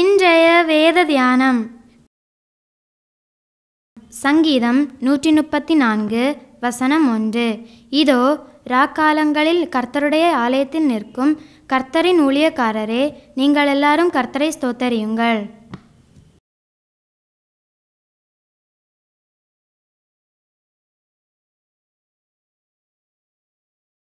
இன்றைய வேத தியானம் சங்கீதம் நூற்றி முப்பத்தி நான்கு வசனம் ஒன்று இதோ ராக்காலங்களில் கர்த்தருடைய ஆலயத்தில் நிற்கும் கர்த்தரின் ஊழியக்காரரே நீங்கள் எல்லாரும் கர்த்தரை ஸ்தோத்தறியுங்கள்